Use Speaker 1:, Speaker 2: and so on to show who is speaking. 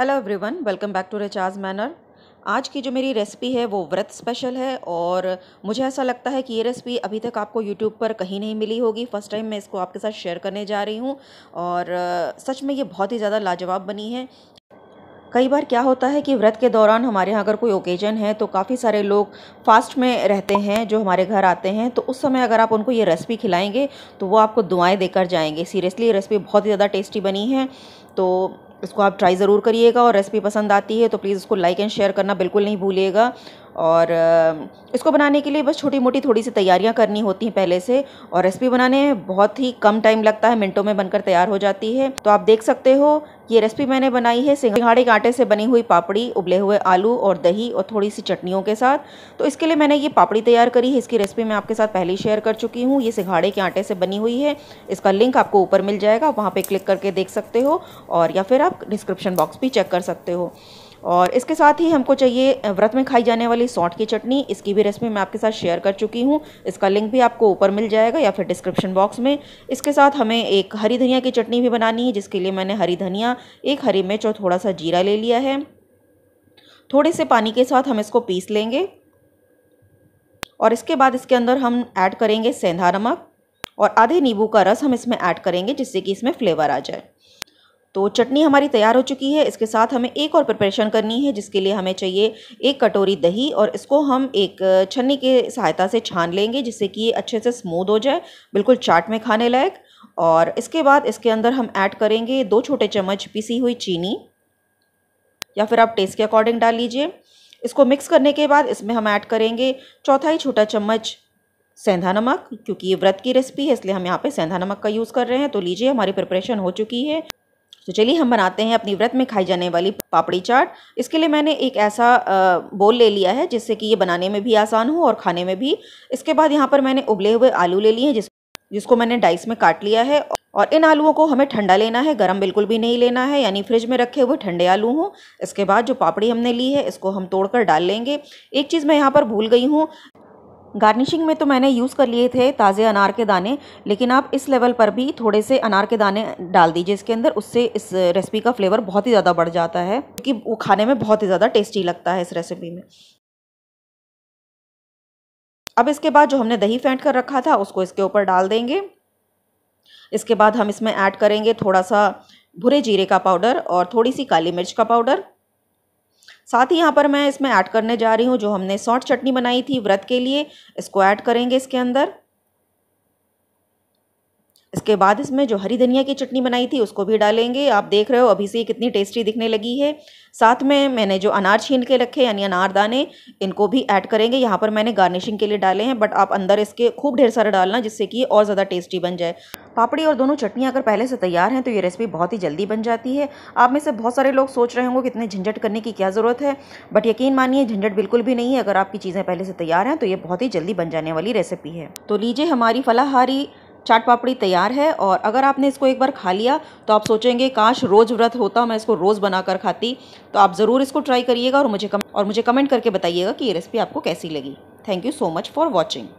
Speaker 1: hello everyone welcome back to recharge manor आज की जो मेरी रेसिपी है वो व्रत स्पेशल है और मुझे ऐसा लगता है कि ये रेसिपी अभी तक आपको यूट्यूब पर कहीं नहीं मिली होगी फर्स्ट टाइम मैं इसको आपके साथ शेयर करने जा रही हूँ और सच में ये बहुत ही ज़्यादा लाजवाब बनी है कई बार क्या होता है कि व्रत के दौरान हमारे यहाँ अगर कोई ओकेजन है तो काफ़ी सारे लोग फास्ट में रहते हैं जो हमारे घर आते हैं तो उस समय अगर आप उनको ये रेसिपी खिलाएंगे तो वो आपको दुआएं देकर जाएंगे सीरियसली ये रेसिपी बहुत ही ज़्यादा टेस्टी बनी है तो इसको आप ट्राई ज़रूर करिएगा और रेसिपी पसंद आती है तो प्लीज़ उसको लाइक एंड शेयर करना बिल्कुल नहीं भूलिएगा और इसको बनाने के लिए बस छोटी मोटी थोड़ी सी तैयारियाँ करनी होती हैं पहले से और रेसिपी बनाने में बहुत ही कम टाइम लगता है मिनटों में बनकर तैयार हो जाती है तो आप देख सकते हो ये रेसिपी मैंने बनाई है सिंघाड़े के आटे से बनी हुई पापड़ी उबले हुए आलू और दही और थोड़ी सी चटनियों के साथ तो इसके लिए मैंने ये पापड़ी तैयार करी है इसकी रेसिपी मैं आपके साथ पहले शेयर कर चुकी हूँ ये सिंघाड़े के आटे से बनी हुई है इसका लिंक आपको ऊपर मिल जाएगा वहाँ पर क्लिक करके देख सकते हो और या फिर आप डिस्क्रिप्शन बॉक्स भी चेक कर सकते हो और इसके साथ ही हमको चाहिए व्रत में खाई जाने वाली सौंठ की चटनी इसकी भी रेसिपी मैं आपके साथ शेयर कर चुकी हूँ इसका लिंक भी आपको ऊपर मिल जाएगा या फिर डिस्क्रिप्शन बॉक्स में इसके साथ हमें एक हरी धनिया की चटनी भी बनानी है जिसके लिए मैंने हरी धनिया एक हरी मिर्च और थोड़ा सा जीरा ले लिया है थोड़े से पानी के साथ हम इसको पीस लेंगे और इसके बाद इसके अंदर हम ऐड करेंगे सेंधा नमक और आधे नींबू का रस हम इसमें ऐड करेंगे जिससे कि इसमें फ्लेवर आ जाए तो चटनी हमारी तैयार हो चुकी है इसके साथ हमें एक और प्रिपरेशन करनी है जिसके लिए हमें चाहिए एक कटोरी दही और इसको हम एक छन्नी के सहायता से छान लेंगे जिससे कि ये अच्छे से स्मूद हो जाए बिल्कुल चाट में खाने लायक और इसके बाद इसके अंदर हम ऐड करेंगे दो छोटे चम्मच पीसी हुई चीनी या फिर आप टेस्ट के अकॉर्डिंग डाल लीजिए इसको मिक्स करने के बाद इसमें हम ऐड करेंगे चौथा ही छोटा चम्मच सेंधा नमक क्योंकि ये व्रत की रेसिपी है इसलिए हम यहाँ पे सेंधा नमक का यूज़ कर रहे हैं तो लीजिए हमारी प्रिपरेशन हो चुकी है तो चलिए हम बनाते हैं अपनी व्रत में खाई जाने वाली पापड़ी चाट इसके लिए मैंने एक ऐसा बोल ले लिया है जिससे कि ये बनाने में भी आसान हो और खाने में भी इसके बाद यहाँ पर मैंने उबले हुए आलू ले लिए हैं जिस जिसको मैंने डाइस में काट लिया है और इन आलूओं को हमें ठंडा लेना है गर्म बिल्कुल भी नहीं लेना है यानी फ्रिज में रखे हुए ठंडे आलू हों इसके बाद जो पापड़ी हमने ली है इसको हम तोड़कर डाल लेंगे एक चीज़ मैं यहाँ पर भूल गई हूँ गार्निशिंग में तो मैंने यूज़ कर लिए थे ताज़े अनार के दाने लेकिन आप इस लेवल पर भी थोड़े से अनार के दाने डाल दीजिए इसके अंदर उससे इस रेसिपी का फ्लेवर बहुत ही ज़्यादा बढ़ जाता है क्योंकि वो खाने में बहुत ही ज़्यादा टेस्टी लगता है इस रेसिपी में अब इसके बाद जो हमने दही फेंट कर रखा था उसको इसके ऊपर डाल देंगे इसके बाद हम इसमें ऐड करेंगे थोड़ा सा भुरे जीरे का पाउडर और थोड़ी सी काली मिर्च का पाउडर साथ ही यहाँ पर मैं इसमें ऐड करने जा रही हूँ जो हमने सौट चटनी बनाई थी व्रत के लिए इसको ऐड करेंगे इसके अंदर इसके बाद इसमें जो हरी धनिया की चटनी बनाई थी उसको भी डालेंगे आप देख रहे हो अभी से कितनी टेस्टी दिखने लगी है साथ में मैंने जो अनार छीन के रखे यानी अनारदाने इनको भी ऐड करेंगे यहाँ पर मैंने गार्निशिंग के लिए डाले हैं बट आप अंदर इसके खूब ढेर सारा डालना जिससे कि और ज़्यादा टेस्टी बन जाए पापड़ी और दोनों चटनी अगर पहले से तैयार हैं तो ये रेसिपी बहुत ही जल्दी बन जाती है आप में से बहुत सारे लोग सोच रहे होंगे कि इतने झंझट करने की क्या ज़रूरत है बट यकीन मानिए झंझट बिल्कुल भी नहीं है अगर आपकी चीज़ें पहले से तैयार हैं तो ये बहुत ही जल्दी बन जाने वाली रेसिपी है तो लीजिए हमारी फलाहारी चाट पापड़ी तैयार है और अगर आपने इसको एक बार खा लिया तो आप सोचेंगे काश रोज़ व्रत होता मैं इसको रोज़ बनाकर खाती तो आप ज़रूर इसको ट्राई करिएगा और मुझे कम और मुझे कमेंट करके बताइएगा कि ये रेसिपी आपको कैसी लगी thank you so much for watching